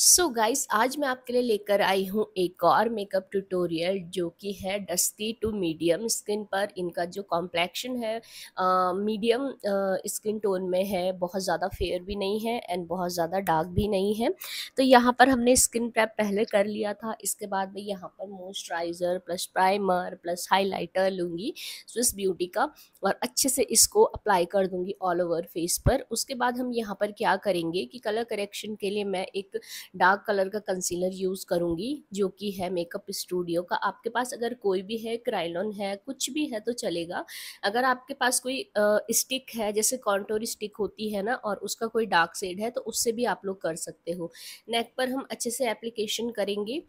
सो so guys आज मैं आपके लिए लेकर आई हूँ एक और मेकअप ट्यूटोरियल जो कि है डस्ती टू मीडियम स्किन पर इनका जो कॉम्प्लेक्शन है मीडियम स्किन टोन में है बहुत ज़्यादा फेयर भी नहीं है एंड बहुत ज़्यादा डार्क भी नहीं है तो यहाँ पर हमने स्किन प्रैप पहले कर लिया था इसके बाद मैं यहाँ पर moisturiser plus primer plus highlighter लूँगी स्विस ब्यूटी का और अच्छे से इसको अप्लाई कर दूँगी ऑल ओवर फेस पर उसके बाद हम यहाँ पर क्या करेंगे कि कलर करेक्शन के लिए मैं एक डार्क कलर का कंसीलर यूज़ करूँगी जो कि है मेकअप स्टूडियो का आपके पास अगर कोई भी है क्राइलॉन है कुछ भी है तो चलेगा अगर आपके पास कोई स्टिक है जैसे कॉन्टोर स्टिक होती है ना और उसका कोई डार्क सेड है तो उससे भी आप लोग कर सकते हो नेक पर हम अच्छे से एप्लीकेशन करेंगे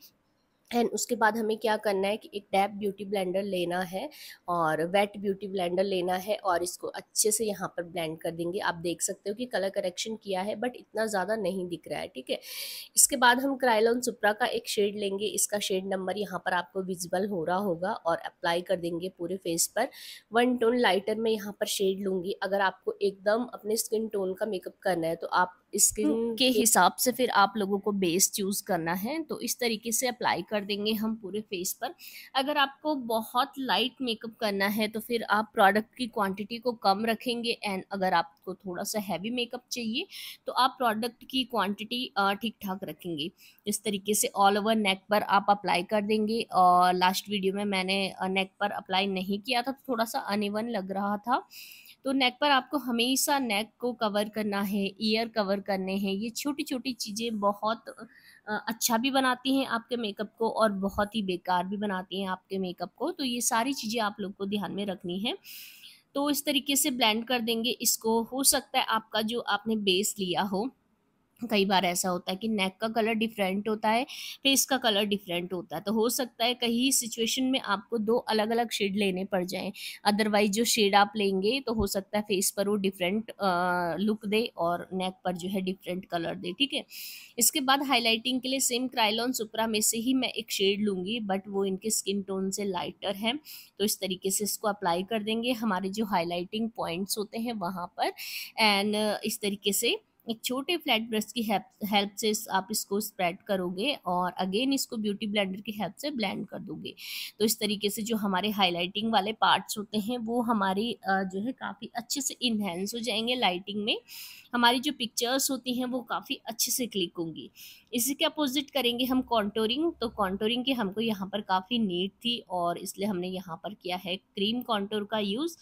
एंड उसके बाद हमें क्या करना है कि एक डैप ब्यूटी ब्लेंडर लेना है और वेट ब्यूटी ब्लेंडर लेना है और इसको अच्छे से यहाँ पर ब्लेंड कर देंगे आप देख सकते हो कि कलर करेक्शन किया है बट इतना ज़्यादा नहीं दिख रहा है ठीक है इसके बाद हम क्राइलॉन सुप्रा का एक शेड लेंगे इसका शेड नंबर यहाँ पर आपको विजिबल हो रहा होगा और अप्लाई कर देंगे पूरे फेस पर वन टोन लाइटर में यहाँ पर शेड लूँगी अगर आपको एकदम अपने स्किन टोन का मेकअप करना है तो आप हम्म, स्किन के हिसाब से फिर आप लोगों को बेस चूज़ करना है तो इस तरीके से अप्लाई कर कर देंगे हम पूरे फेस पर अगर आपको बहुत लाइट मेकअप करना है तो फिर आप प्रोडक्ट की क्वांटिटी को कम रखेंगे एंड अगर आपको थोड़ा सा हैवी मेकअप चाहिए तो आप प्रोडक्ट की क्वांटिटी ठीक ठाक रखेंगे इस तरीके से ऑल ओवर नेक पर आप अप्लाई कर देंगे और लास्ट वीडियो में मैंने नेक पर अप्लाई नहीं किया था तो थोड़ा सा अनिवन लग रहा था तो नेक पर आपको हमेशा नेक को कवर करना है ईयर कवर करने हैं ये छोटी छोटी चीज़ें बहुत अच्छा भी बनाती हैं आपके मेकअप को और बहुत ही बेकार भी बनाती हैं आपके मेकअप को तो ये सारी चीज़ें आप लोग को ध्यान में रखनी है तो इस तरीके से ब्लेंड कर देंगे इसको हो सकता है आपका जो आपने बेस लिया हो कई बार ऐसा होता है कि नेक का कलर डिफरेंट होता है फेस का कलर डिफरेंट होता है तो हो सकता है कहीं सिचुएशन में आपको दो अलग अलग शेड लेने पड़ जाएं अदरवाइज जो शेड आप लेंगे तो हो सकता है फेस पर वो डिफरेंट लुक दे और नेक पर जो है डिफरेंट कलर दे ठीक है इसके बाद हाईलाइटिंग के लिए सेम क्राइलॉन सुपरा में से ही मैं एक शेड लूँगी बट वो इनके स्किन टोन से लाइटर है तो इस तरीके से इसको अप्लाई कर देंगे हमारे जो हाईलाइटिंग पॉइंट्स होते हैं वहाँ पर एंड इस तरीके से एक छोटे फ्लैट ब्रश की हेल्प से आप इसको स्प्रेड करोगे और अगेन इसको ब्यूटी ब्लेंडर की हेल्प से ब्लेंड कर दोगे तो इस तरीके से जो हमारे हाईलाइटिंग वाले पार्ट्स होते हैं वो हमारी जो है काफ़ी अच्छे से इन्हेंस हो जाएंगे लाइटिंग में हमारी जो पिक्चर्स होती हैं वो काफ़ी अच्छे से क्लिक होंगी इसी के अपोजिट करेंगे हम कॉन्टोरिंग तो कॉन्टोरिंग की हमको यहाँ पर काफ़ी नीड थी और इसलिए हमने यहाँ पर किया है क्रीम कॉन्टोर का यूज़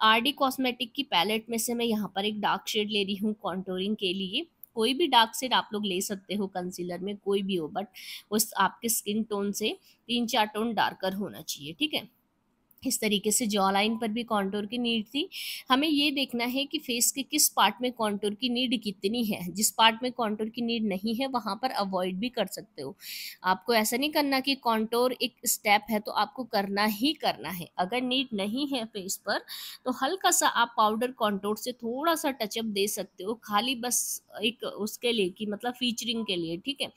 आर डी कॉस्मेटिक की पैलेट में से मैं यहाँ पर एक डार्क शेड ले रही हूँ कॉन्टोरिंग के लिए कोई भी डार्क शेड आप लोग ले सकते हो कंसीलर में कोई भी हो बट उस आपके स्किन टोन से तीन चार टोन डार्कर होना चाहिए ठीक है इस तरीके से जॉ लाइन पर भी कॉन्टोर की नीड थी हमें ये देखना है कि फेस के किस पार्ट में कॉन्टोर की नीड कितनी है जिस पार्ट में कॉन्टोर की नीड नहीं है वहाँ पर अवॉइड भी कर सकते हो आपको ऐसा नहीं करना कि कॉन्टोर एक स्टेप है तो आपको करना ही करना है अगर नीड नहीं है फेस पर तो हल्का सा आप पाउडर कॉन्टोर से थोड़ा सा टचअप दे सकते हो खाली बस एक उसके लिए कि मतलब फीचरिंग के लिए ठीक है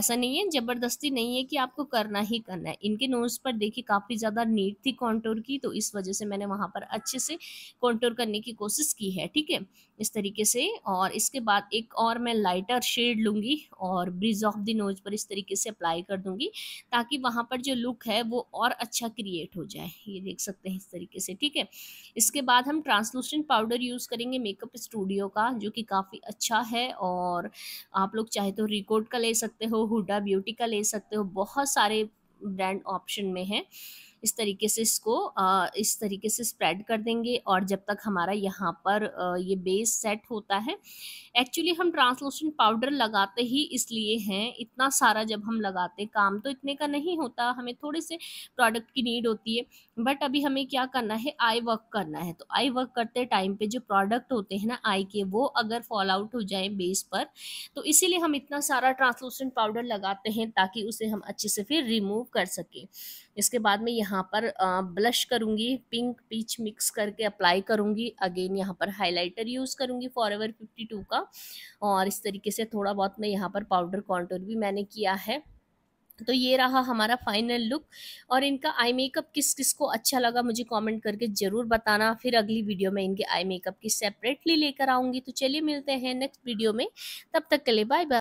ऐसा नहीं है ज़बरदस्ती नहीं है कि आपको करना ही करना है इनके नोज पर देखिए काफ़ी ज़्यादा नीड थी कॉन्टोर कॉन्टोर की तो इस वजह से मैंने वहाँ पर अच्छे से कॉन्टोर करने की कोशिश की है ठीक है इस तरीके से और इसके बाद एक और मैं लाइटर शेड लूँगी और ब्रिज ऑफ द नोज पर इस तरीके से अप्लाई कर दूँगी ताकि वहाँ पर जो लुक है वो और अच्छा क्रिएट हो जाए ये देख सकते हैं इस तरीके से ठीक है इसके बाद हम ट्रांसलूसेंट पाउडर यूज़ करेंगे मेकअप स्टूडियो का जो कि काफ़ी अच्छा है और आप लोग चाहे तो रिकॉर्ड का ले सकते हो हुडा ब्यूटी का ले सकते हो बहुत सारे ब्रांड ऑप्शन में है इस तरीके से इसको इस तरीके से स्प्रेड कर देंगे और जब तक हमारा यहाँ पर ये बेस सेट होता है एक्चुअली हम ट्रांसलोशन पाउडर लगाते ही इसलिए हैं इतना सारा जब हम लगाते काम तो इतने का नहीं होता हमें थोड़े से प्रोडक्ट की नीड होती है बट अभी हमें क्या करना है आई वर्क करना है तो आई वर्क करते टाइम पे जो प्रोडक्ट होते हैं ना आई के वो अगर फॉल आउट हो जाए बेस पर तो इसीलिए हम इतना सारा ट्रांसलूसेंट पाउडर लगाते हैं ताकि उसे हम अच्छे से फिर रिमूव कर सकें इसके बाद में यहाँ यहाँ पर ब्लश करूँगी पिंक पीच मिक्स करके अप्लाई करूँगी अगेन यहाँ पर हाइलाइटर यूज़ करूँगी फॉर एवर फिफ्टी टू का और इस तरीके से थोड़ा बहुत मैं यहाँ पर पाउडर कॉन्टोर भी मैंने किया है तो ये रहा हमारा फाइनल लुक और इनका आई मेकअप किस किस को अच्छा लगा मुझे कमेंट करके ज़रूर बताना फिर अगली वीडियो में इनके आई मेकअप की सेपरेटली लेकर आऊँगी तो चलिए मिलते हैं नेक्स्ट वीडियो में तब तक के लिए बाय बाय